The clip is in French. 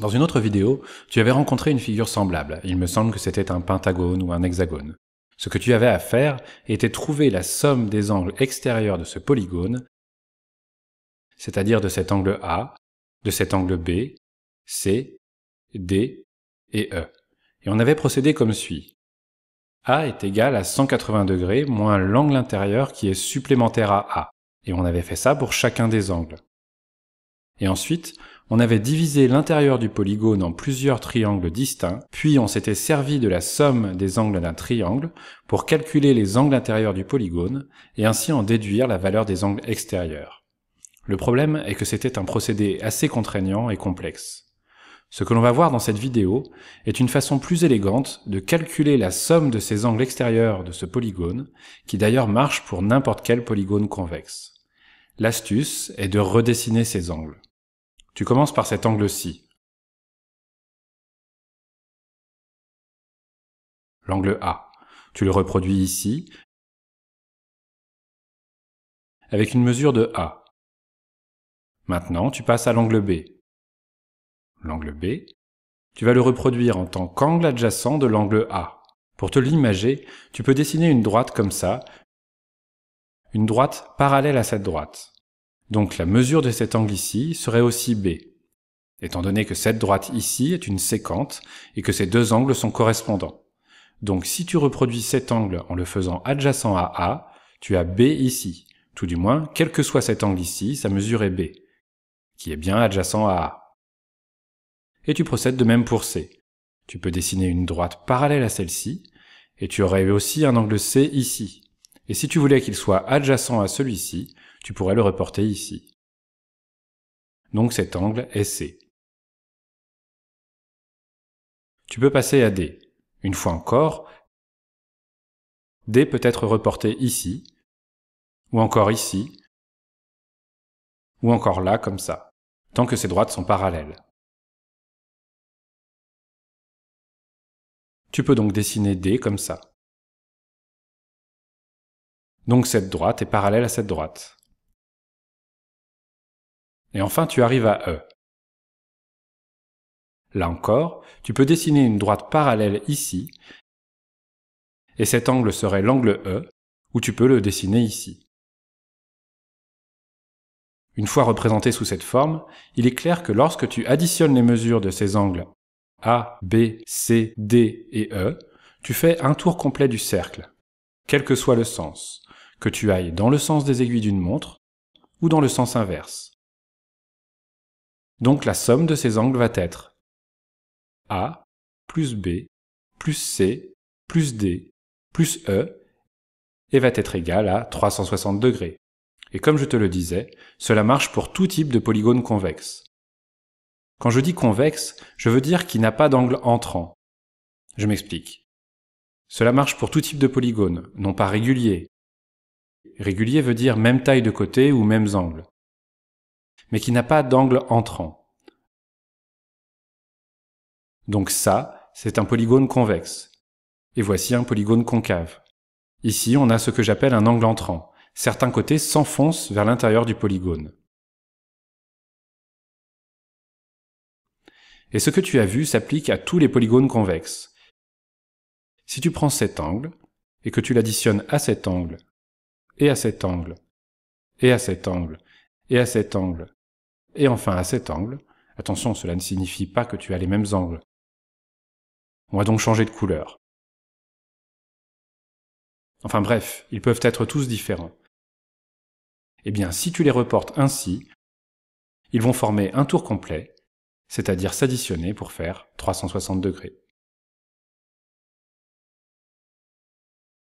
Dans une autre vidéo, tu avais rencontré une figure semblable. Il me semble que c'était un pentagone ou un hexagone. Ce que tu avais à faire était trouver la somme des angles extérieurs de ce polygone, c'est-à-dire de cet angle A, de cet angle B, C, D et E. Et on avait procédé comme suit. A est égal à 180 degrés moins l'angle intérieur qui est supplémentaire à A. Et on avait fait ça pour chacun des angles. Et ensuite, on avait divisé l'intérieur du polygone en plusieurs triangles distincts, puis on s'était servi de la somme des angles d'un triangle pour calculer les angles intérieurs du polygone et ainsi en déduire la valeur des angles extérieurs. Le problème est que c'était un procédé assez contraignant et complexe. Ce que l'on va voir dans cette vidéo est une façon plus élégante de calculer la somme de ces angles extérieurs de ce polygone, qui d'ailleurs marche pour n'importe quel polygone convexe. L'astuce est de redessiner ces angles. Tu commences par cet angle-ci. L'angle A. Tu le reproduis ici avec une mesure de A. Maintenant, tu passes à l'angle B. L'angle B, tu vas le reproduire en tant qu'angle adjacent de l'angle A. Pour te l'imager, tu peux dessiner une droite comme ça, une droite parallèle à cette droite. Donc la mesure de cet angle ici serait aussi B, étant donné que cette droite ici est une sécante et que ces deux angles sont correspondants. Donc si tu reproduis cet angle en le faisant adjacent à A, tu as B ici. Tout du moins, quel que soit cet angle ici, sa mesure est B, qui est bien adjacent à A. Et tu procèdes de même pour C. Tu peux dessiner une droite parallèle à celle-ci, et tu aurais aussi un angle C ici, et si tu voulais qu'il soit adjacent à celui-ci, tu pourrais le reporter ici. Donc cet angle est C. Tu peux passer à D. Une fois encore, D peut être reporté ici, ou encore ici, ou encore là comme ça, tant que ces droites sont parallèles. Tu peux donc dessiner D comme ça. Donc cette droite est parallèle à cette droite. Et enfin, tu arrives à E. Là encore, tu peux dessiner une droite parallèle ici, et cet angle serait l'angle E, ou tu peux le dessiner ici. Une fois représenté sous cette forme, il est clair que lorsque tu additionnes les mesures de ces angles A, B, C, D et E, tu fais un tour complet du cercle, quel que soit le sens, que tu ailles dans le sens des aiguilles d'une montre ou dans le sens inverse. Donc la somme de ces angles va être A plus B plus C plus D plus E et va être égale à 360 degrés. Et comme je te le disais, cela marche pour tout type de polygone convexe. Quand je dis convexe, je veux dire qu'il n'a pas d'angle entrant. Je m'explique. Cela marche pour tout type de polygone, non pas régulier, Régulier veut dire même taille de côté ou mêmes angles, mais qui n'a pas d'angle entrant. Donc ça, c'est un polygone convexe. Et voici un polygone concave. Ici, on a ce que j'appelle un angle entrant. Certains côtés s'enfoncent vers l'intérieur du polygone. Et ce que tu as vu s'applique à tous les polygones convexes. Si tu prends cet angle, et que tu l'additionnes à cet angle et à cet angle, et à cet angle, et à cet angle, et enfin à cet angle. Attention, cela ne signifie pas que tu as les mêmes angles. On va donc changer de couleur. Enfin bref, ils peuvent être tous différents. Eh bien, si tu les reportes ainsi, ils vont former un tour complet, c'est-à-dire s'additionner pour faire 360 degrés.